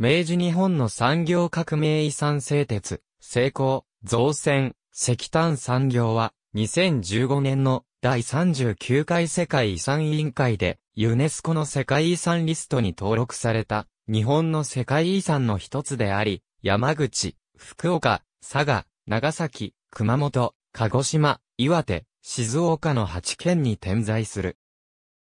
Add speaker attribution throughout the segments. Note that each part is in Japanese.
Speaker 1: 明治日本の産業革命遺産製鉄、成功、造船、石炭産業は、2015年の第39回世界遺産委員会で、ユネスコの世界遺産リストに登録された、日本の世界遺産の一つであり、山口、福岡、佐賀、長崎、熊本、鹿児島、岩手、静岡の8県に点在する。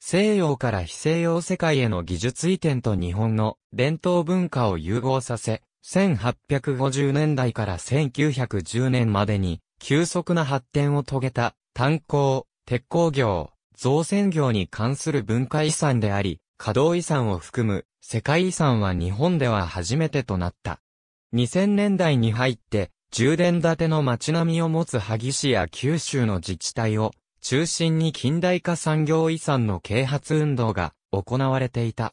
Speaker 1: 西洋から非西洋世界への技術移転と日本の伝統文化を融合させ、1850年代から1910年までに急速な発展を遂げた炭鉱、鉄鋼業、造船業に関する文化遺産であり、稼働遺産を含む世界遺産は日本では初めてとなった。2000年代に入って、充電建ての街並みを持つ萩市や九州の自治体を中心に近代化産業遺産の啓発運動が行われていた。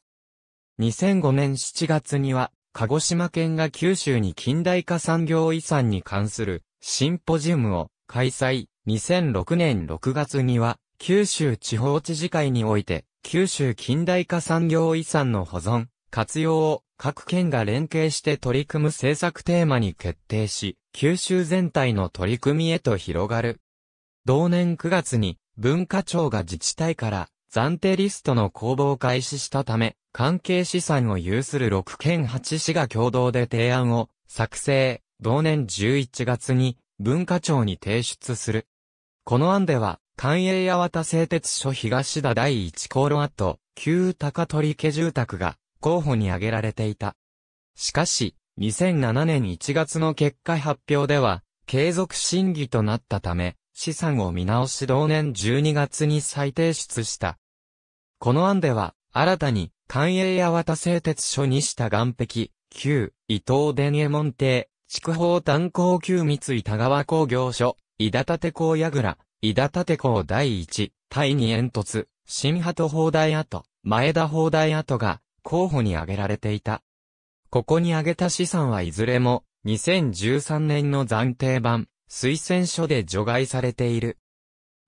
Speaker 1: 2005年7月には、鹿児島県が九州に近代化産業遺産に関するシンポジウムを開催。2006年6月には、九州地方知事会において、九州近代化産業遺産の保存、活用を各県が連携して取り組む政策テーマに決定し、九州全体の取り組みへと広がる同年9月に文化庁が自治体から暫定リストの公募を開始したため、関係資産を有する6県8市が共同で提案を作成、同年11月に文化庁に提出する。この案では、関営八幡製鉄所東田第1航路跡、旧高取家住宅が候補に挙げられていた。しかし、2007年1月の結果発表では、継続審議となったため、資産を見直し同年12月に再提出した。この案では、新たに、関営八幡製鉄所にした岸壁、旧、伊藤伝右衛門邸、筑豊炭鉱旧三井田川工業所、伊田立港矢倉、伊田立港第一、第二煙突、新鳩砲台跡、前田砲台跡が、候補に挙げられていた。ここに挙げた資産はいずれも、2013年の暫定版、推薦書で除外されている。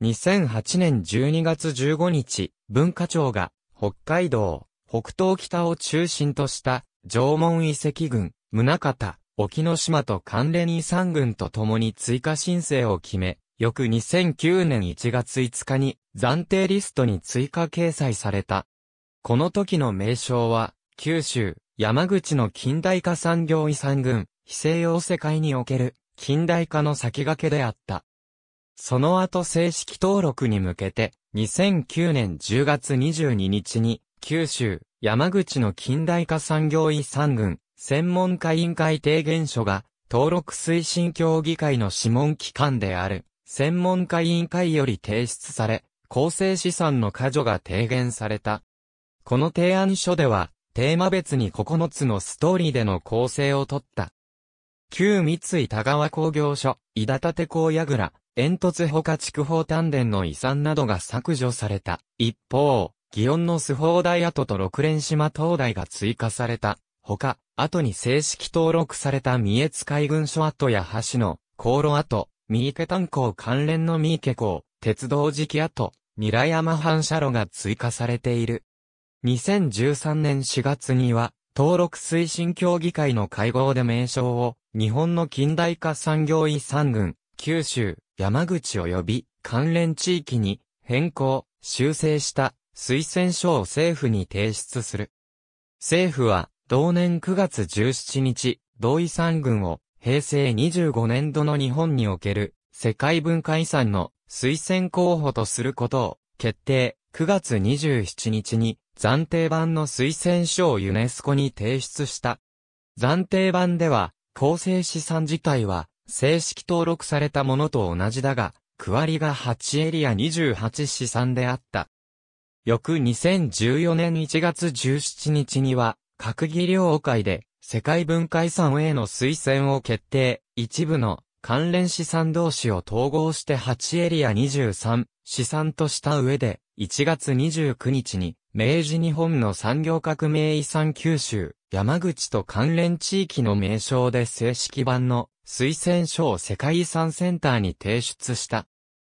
Speaker 1: 2008年12月15日、文化庁が北海道、北東北を中心とした縄文遺跡群、宗方、沖ノ島と関連遺産群と共に追加申請を決め、翌2009年1月5日に暫定リストに追加掲載された。この時の名称は、九州、山口の近代化産業遺産群、非西洋世界における近代化の先駆けであった。その後正式登録に向けて、2009年10月22日に、九州、山口の近代化産業遺産群、専門家委員会提言書が、登録推進協議会の諮問機関である、専門家委員会より提出され、構成資産の過除が提言された。この提案書では、テーマ別に9つのストーリーでの構成を取った旧三井田川工業所、伊田立工矢倉、煙突ほか筑豊丹田の遺産などが削除された。一方、祇園の須宝台跡と六連島灯台が追加された。ほか、後に正式登録された三重津海軍所跡や橋の、航路跡、三池炭鉱関連の三池港、鉄道時期跡、ニラ山反射路が追加されている。2013年4月には、登録推進協議会の会合で名称を日本の近代化産業遺産群、九州、山口及び関連地域に変更、修正した推薦書を政府に提出する。政府は同年9月17日、同遺産群を平成25年度の日本における世界文化遺産の推薦候補とすることを決定。9月27日に暫定版の推薦書をユネスコに提出した。暫定版では構成資産自体は、正式登録されたものと同じだが、区割りが8エリア28資産であった。翌2014年1月17日には、閣議了解で、世界文化遺産への推薦を決定、一部の関連資産同士を統合して8エリア23資産とした上で、1月29日に明治日本の産業革命遺産九州、山口と関連地域の名称で正式版の推薦書を世界遺産センターに提出した。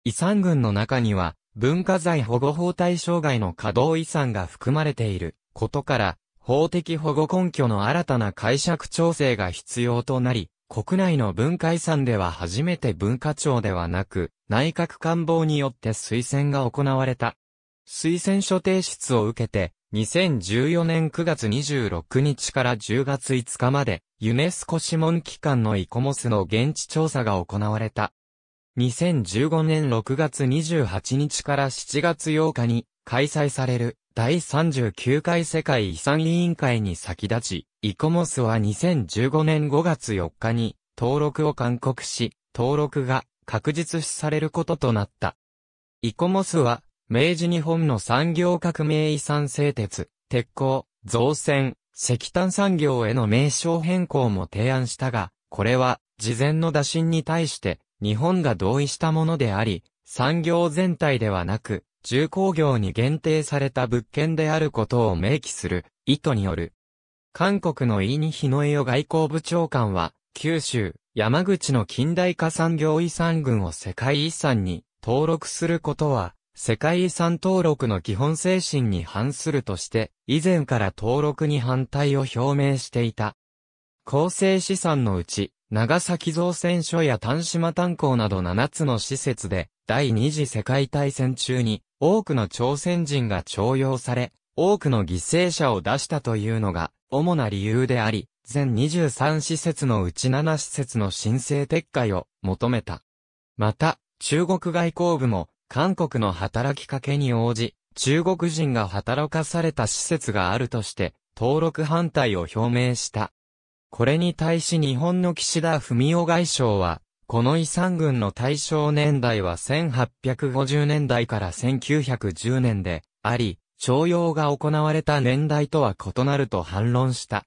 Speaker 1: 遺産群の中には、文化財保護法対象外の稼働遺産が含まれていることから、法的保護根拠の新たな解釈調整が必要となり、国内の文化遺産では初めて文化庁ではなく、内閣官房によって推薦が行われた。推薦書提出を受けて、2014年9月26日から10月5日まで、ユネスコ諮問機関のイコモスの現地調査が行われた。2015年6月28日から7月8日に開催される第39回世界遺産委員会に先立ち、イコモスは2015年5月4日に登録を勧告し、登録が確実視されることとなった。イコモスは明治日本の産業革命遺産製鉄、鉄鋼、造船、石炭産業への名称変更も提案したが、これは、事前の打診に対して、日本が同意したものであり、産業全体ではなく、重工業に限定された物件であることを明記する、意図による。韓国のイニヒノエヨ外交部長官は、九州、山口の近代化産業遺産群を世界遺産に登録することは、世界遺産登録の基本精神に反するとして、以前から登録に反対を表明していた。構成資産のうち、長崎造船所や丹島炭鉱など7つの施設で、第二次世界大戦中に、多くの朝鮮人が徴用され、多くの犠牲者を出したというのが、主な理由であり、全23施設のうち7施設の申請撤回を求めた。また、中国外交部も韓国の働きかけに応じ、中国人が働かされた施設があるとして、登録反対を表明した。これに対し日本の岸田文雄外相は、この遺産群の対象年代は1850年代から1910年であり、徴用が行われた年代とは異なると反論した。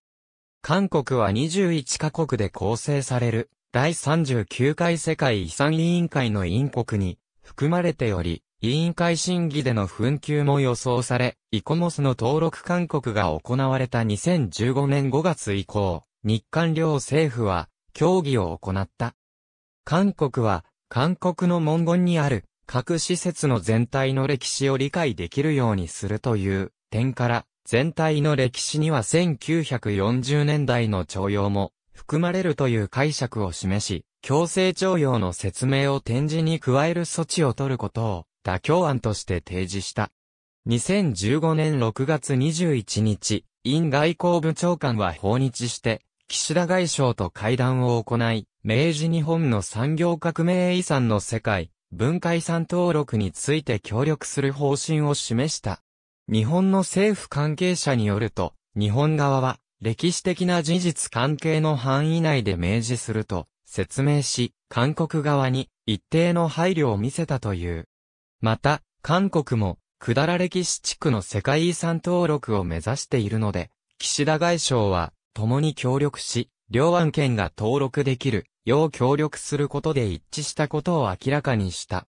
Speaker 1: 韓国は21カ国で構成される第39回世界遺産委員会の委員国に含まれており、委員会審議での紛糾も予想され、イコモスの登録勧告が行われた2015年5月以降、日韓両政府は協議を行った。韓国は、韓国の文言にある各施設の全体の歴史を理解できるようにするという点から、全体の歴史には1940年代の徴用も含まれるという解釈を示し、強制徴用の説明を展示に加える措置を取ることを妥協案として提示した。2015年6月21日、委員外交部長官は訪日して、岸田外相と会談を行い、明治日本の産業革命遺産の世界、文化遺産登録について協力する方針を示した。日本の政府関係者によると、日本側は、歴史的な事実関係の範囲内で明示すると、説明し、韓国側に一定の配慮を見せたという。また、韓国も、くだら歴史地区の世界遺産登録を目指しているので、岸田外相は、共に協力し、両案件が登録できる、よう協力することで一致したことを明らかにした。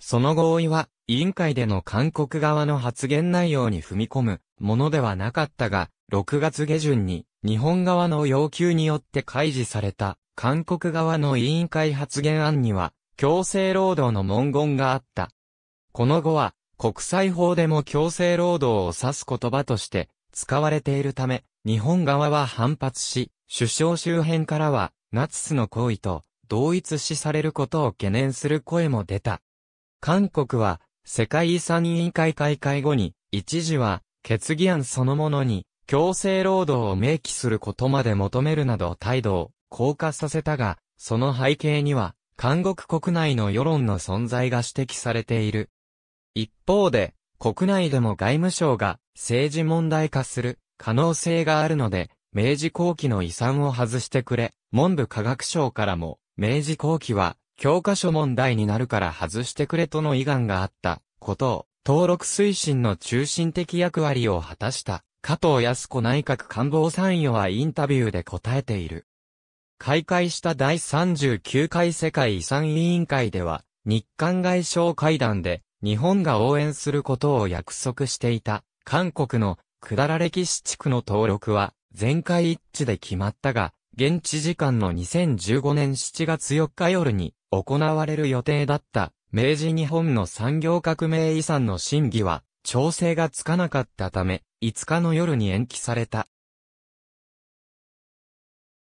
Speaker 1: その合意は、委員会での韓国側の発言内容に踏み込むものではなかったが、6月下旬に日本側の要求によって開示された韓国側の委員会発言案には、強制労働の文言があった。この後は、国際法でも強制労働を指す言葉として使われているため、日本側は反発し、首相周辺からは、ナチスの行為と同一視されることを懸念する声も出た。韓国は、世界遺産委員会開会後に、一時は、決議案そのものに、強制労働を明記することまで求めるなど態度を降下させたが、その背景には、韓国国内の世論の存在が指摘されている。一方で、国内でも外務省が政治問題化する可能性があるので、明治後期の遺産を外してくれ、文部科学省からも、明治後期は教科書問題になるから外してくれとの意願があったことを、登録推進の中心的役割を果たした加藤康子内閣官房参与はインタビューで答えている。開会した第39回世界遺産委員会では、日韓外相会談で、日本が応援することを約束していた、韓国の、くだら歴史地区の登録は、全会一致で決まったが、現地時間の2015年7月4日夜に、行われる予定だった、明治日本の産業革命遺産の審議は、調整がつかなかったため、5日の夜に延期された。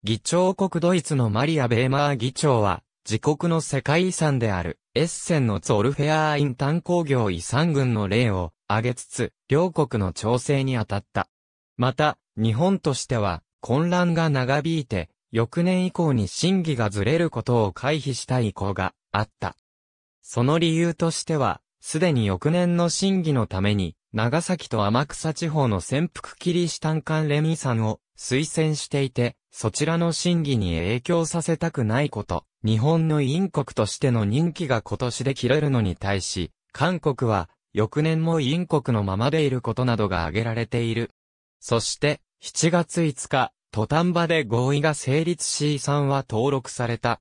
Speaker 1: 議長国ドイツのマリア・ベーマー議長は、自国の世界遺産である、エッセンのツォルフェアーイン炭鉱業遺産群の例を挙げつつ、両国の調整に当たった。また、日本としては、混乱が長引いて、翌年以降に審議がずれることを回避した意向があった。その理由としては、すでに翌年の審議のために、長崎と天草地方の潜伏キリシタン関連遺産を推薦していて、そちらの審議に影響させたくないこと、日本の陰国としての任期が今年で切れるのに対し、韓国は翌年も陰国のままでいることなどが挙げられている。そして、7月5日、土壇場で合意が成立し遺産は登録された。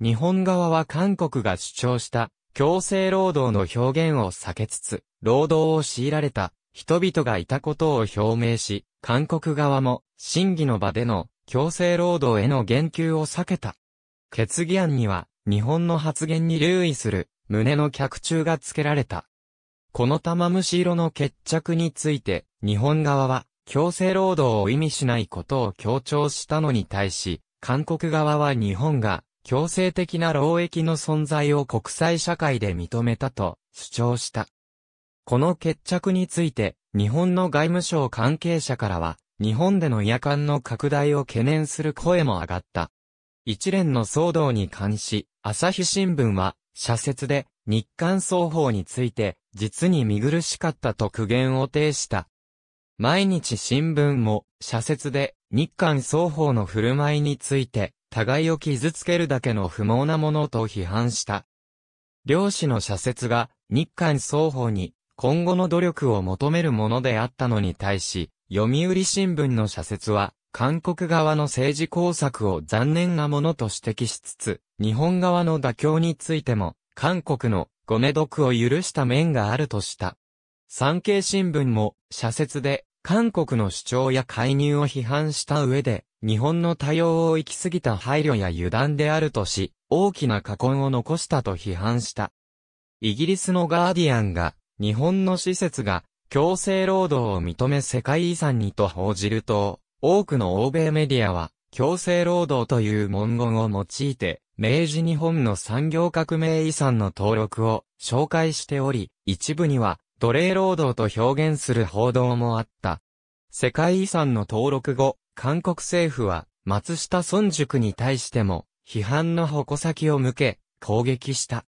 Speaker 1: 日本側は韓国が主張した強制労働の表現を避けつつ、労働を強いられた人々がいたことを表明し、韓国側も審議の場での強制労働への言及を避けた。決議案には日本の発言に留意する胸の脚注が付けられた。この玉虫色の決着について日本側は強制労働を意味しないことを強調したのに対し、韓国側は日本が強制的な労役の存在を国際社会で認めたと主張した。この決着について、日本の外務省関係者からは、日本での夜間の拡大を懸念する声も上がった。一連の騒動に関し、朝日新聞は、社説で、日韓双方について、実に見苦しかったと苦言を呈した。毎日新聞も、社説で、日韓双方の振る舞いについて、互いを傷つけるだけの不毛なものと批判した。両氏の社説が、日韓双方に今後の努力を求めるものであったのに対し、読売新聞の社説は、韓国側の政治工作を残念なものと指摘しつつ、日本側の妥協についても、韓国のごね毒を許した面があるとした。産経新聞も、社説で、韓国の主張や介入を批判した上で、日本の対応を行き過ぎた配慮や油断であるとし、大きな禍根を残したと批判した。イギリスのガーディアンが、日本の施設が強制労働を認め世界遺産にと報じると、多くの欧米メディアは強制労働という文言を用いて、明治日本の産業革命遺産の登録を紹介しており、一部には奴隷労働と表現する報道もあった。世界遺産の登録後、韓国政府は松下村塾に対しても批判の矛先を向け攻撃した。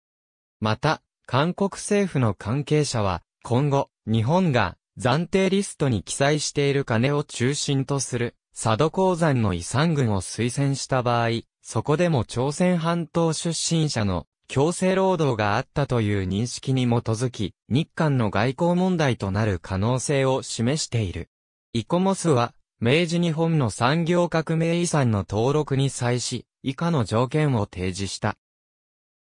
Speaker 1: また、韓国政府の関係者は、今後、日本が暫定リストに記載している金を中心とする、佐渡鉱山の遺産群を推薦した場合、そこでも朝鮮半島出身者の強制労働があったという認識に基づき、日韓の外交問題となる可能性を示している。イコモスは、明治日本の産業革命遺産の登録に際し、以下の条件を提示した。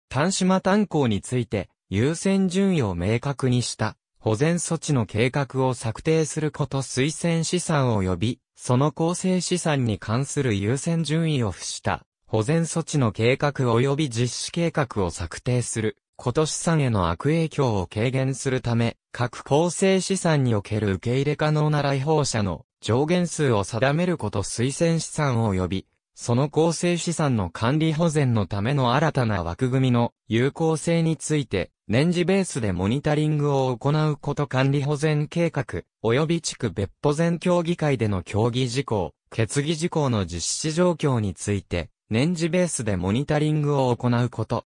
Speaker 1: 丹島炭鉱について、優先順位を明確にした保全措置の計画を策定すること推薦資産及び、その構成資産に関する優先順位を付した保全措置の計画及び実施計画を策定する。こと資産への悪影響を軽減するため、各構成資産における受け入れ可能な来訪者の上限数を定めること推薦資産及び、その構成資産の管理保全のための新たな枠組みの有効性について、年次ベースでモニタリングを行うこと管理保全計画、及び地区別保全協議会での協議事項、決議事項の実施状況について、年次ベースでモニタリングを行うこと。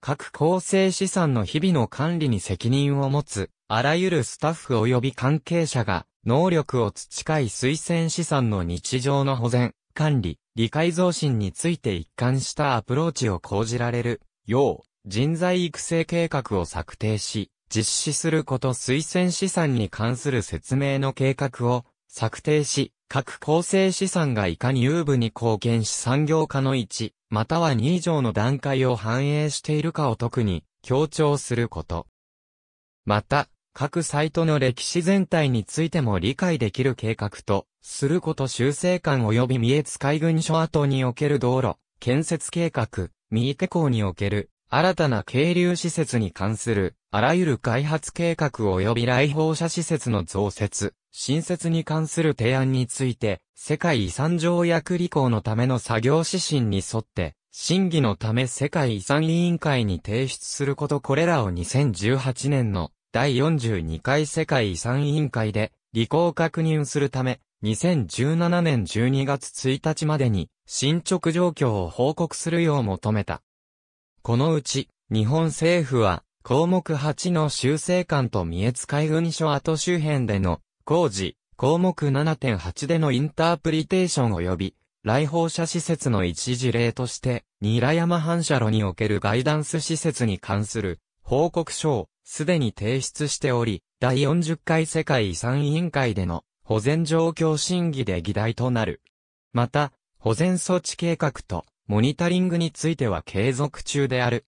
Speaker 1: 各構成資産の日々の管理に責任を持つ、あらゆるスタッフ及び関係者が、能力を培い推薦資産の日常の保全、管理、理解増進について一貫したアプローチを講じられる、よう、人材育成計画を策定し、実施すること推薦資産に関する説明の計画を策定し、各構成資産がいかに有部に貢献し産業化の1、または2以上の段階を反映しているかを特に強調すること。また、各サイトの歴史全体についても理解できる計画とすること修正館及び三重津海軍所跡における道路、建設計画、三池港における新たな渓流施設に関するあらゆる開発計画及び来訪者施設の増設、新設に関する提案について、世界遺産条約履行のための作業指針に沿って、審議のため世界遺産委員会に提出することこれらを2018年の第42回世界遺産委員会で履行確認するため、2017年12月1日までに進捗状況を報告するよう求めた。このうち、日本政府は、項目8の修正館と三重津海軍所跡周辺での工事、項目7.8でのインタープリテーション及び、来訪者施設の一事例として、ニラ山反射炉におけるガイダンス施設に関する報告書をすでに提出しており、第40回世界遺産委員会での保全状況審議で議題となる。また、保全措置計画とモニタリングについては継続中である。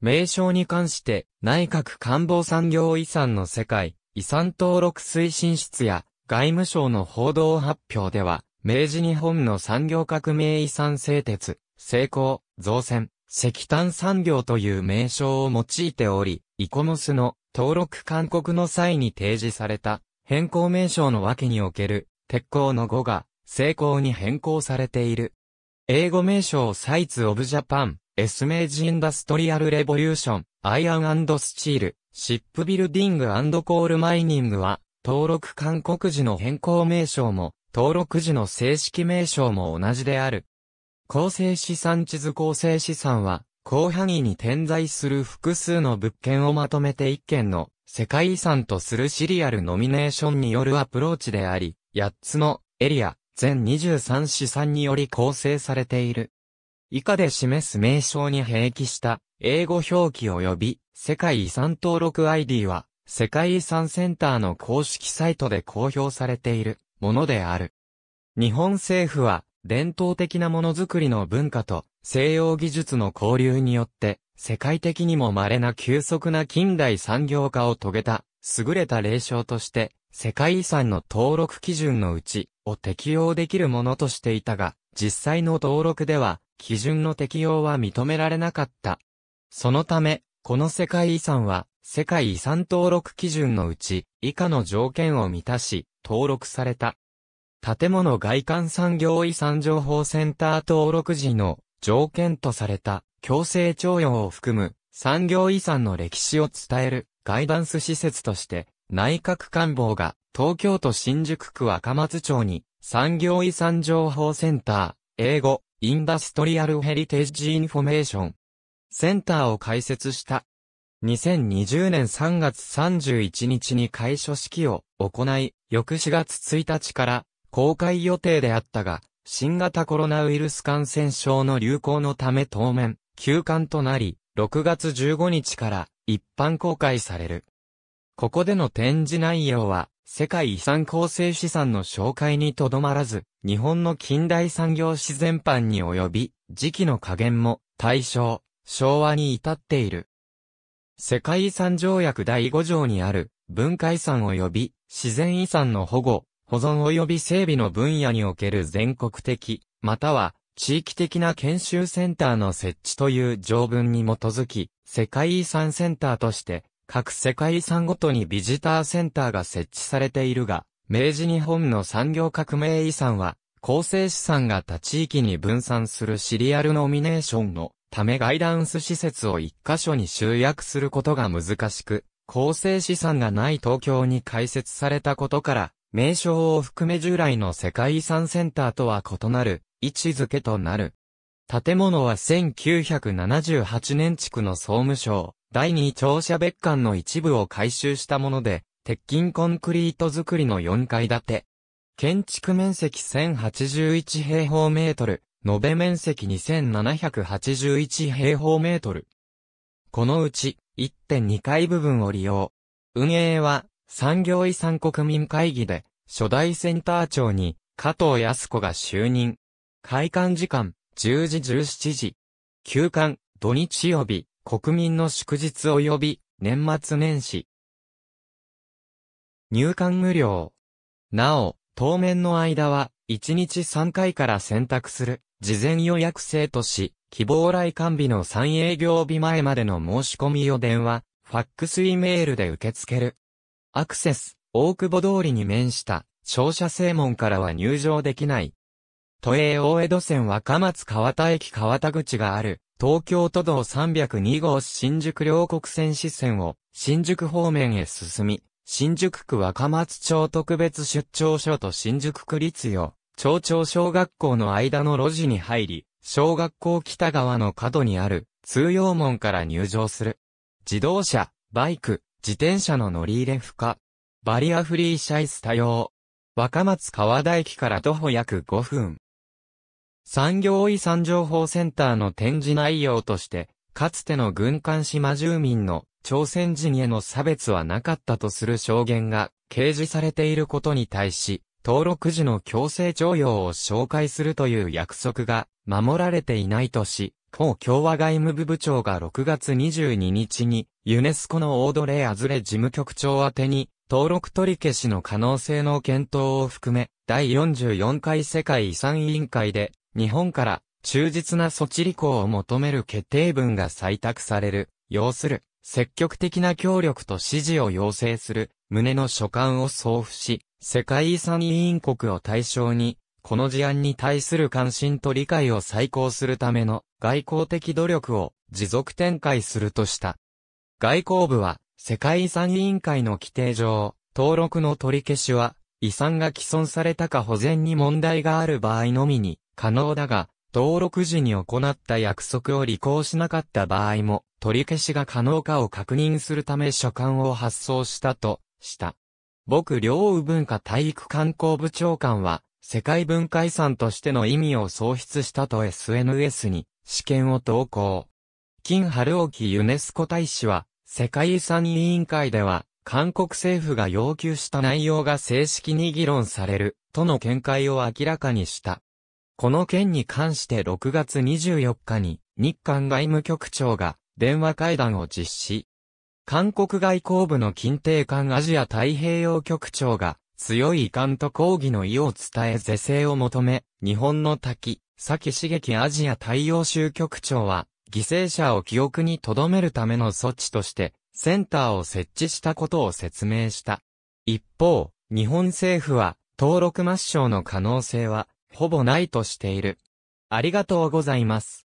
Speaker 1: 名称に関して内閣官房産業遺産の世界遺産登録推進室や外務省の報道発表では、明治日本の産業革命遺産製鉄、成功、造船、石炭産業という名称を用いており、イコモスの登録勧告の際に提示された変更名称の訳における、鉄鋼の語が、成功に変更されている。英語名称サイツ・オブ・ジャパン、エスメージ・インダストリアル・レボリューション、アイアンスチール、シップビルディングコールマイニングは、登録韓国時の変更名称も、登録時の正式名称も同じである。構成資産地図構成資産は、広範囲に点在する複数の物件をまとめて一件の世界遺産とするシリアルノミネーションによるアプローチであり、8つのエリア、全23資産により構成されている。以下で示す名称に併記した英語表記及び世界遺産登録 ID は世界遺産センターの公式サイトで公表されているものである。日本政府は伝統的なものづくりの文化と西洋技術の交流によって世界的にも稀な急速な近代産業化を遂げた、優れた例障として、世界遺産の登録基準のうち、を適用できるものとしていたが、実際の登録では、基準の適用は認められなかった。そのため、この世界遺産は、世界遺産登録基準のうち、以下の条件を満たし、登録された。建物外観産業遺産情報センター登録時の条件とされた強制徴用を含む産業遺産の歴史を伝えるガイダンス施設として内閣官房が東京都新宿区若松町に産業遺産情報センター、英語、インダストリアルヘリテージインフォメーションセンターを開設した。2020年3月31日に開所式を行い、翌4月1日から公開予定であったが、新型コロナウイルス感染症の流行のため当面、休館となり、6月15日から一般公開される。ここでの展示内容は、世界遺産構成資産の紹介にとどまらず、日本の近代産業史全般に及び、時期の加減も、大正、昭和に至っている。世界遺産条約第5条にある、文化遺産及び、自然遺産の保護、保存及び整備の分野における全国的、または地域的な研修センターの設置という条文に基づき、世界遺産センターとして、各世界遺産ごとにビジターセンターが設置されているが、明治日本の産業革命遺産は、構成資産が他地域に分散するシリアルノミネーションのためガイダンス施設を一箇所に集約することが難しく、構成資産がない東京に開設されたことから、名称を含め従来の世界遺産センターとは異なる位置づけとなる。建物は1978年地区の総務省、第2庁舎別館の一部を改修したもので、鉄筋コンクリート造りの4階建て。建築面積1081平方メートル、延べ面積2781平方メートル。このうち1.2階部分を利用。運営は産業遺産国民会議で初代センター長に加藤康子が就任。開館時間、10時17時。休館、土日曜日、国民の祝日及び、年末年始。入館無料。なお、当面の間は、1日3回から選択する、事前予約制とし、希望来館日の3営業日前までの申し込みを電話、ファックスイメールで受け付ける。アクセス、大久保通りに面した、商社正門からは入場できない。都営大江戸線若松川田駅川田口がある、東京都道302号新宿両国線支線を新宿方面へ進み、新宿区若松町特別出張所と新宿区立予、町長小学校の間の路地に入り、小学校北側の角にある通用門から入場する。自動車、バイク、自転車の乗り入れ不可。バリアフリー車椅子多用。若松川田駅から徒歩約5分。産業遺産情報センターの展示内容として、かつての軍艦島住民の朝鮮人への差別はなかったとする証言が掲示されていることに対し、登録時の強制徴用を紹介するという約束が守られていないとし、高共和外務部部長が6月22日に、ユネスコのオードレー・アズレ事務局長宛てに、登録取り消しの可能性の検討を含め、第44回世界遺産委員会で日本から忠実な措置履行を求める決定文が採択される、要する、積極的な協力と支持を要請する、旨の書簡を送付し、世界遺産委員国を対象に、この事案に対する関心と理解を再考するための外交的努力を持続展開するとした。外交部は世界遺産委員会の規定上、登録の取り消しは遺産が毀損されたか保全に問題がある場合のみに可能だが、登録時に行った約束を履行しなかった場合も、取り消しが可能かを確認するため書簡を発送したと、した。僕両王文化体育観光部長官は、世界文化遺産としての意味を創出したと SNS に、試験を投稿。金春沖ユネスコ大使は、世界遺産委員会では、韓国政府が要求した内容が正式に議論される、との見解を明らかにした。この件に関して6月24日に日韓外務局長が電話会談を実施。韓国外交部の近定艦アジア太平洋局長が強い遺憾と抗議の意を伝え是正を求め、日本の滝、崎茂樹アジア太陽州局長は犠牲者を記憶に留めるための措置としてセンターを設置したことを説明した。一方、日本政府は登録抹消の可能性はほぼないとしている。ありがとうございます。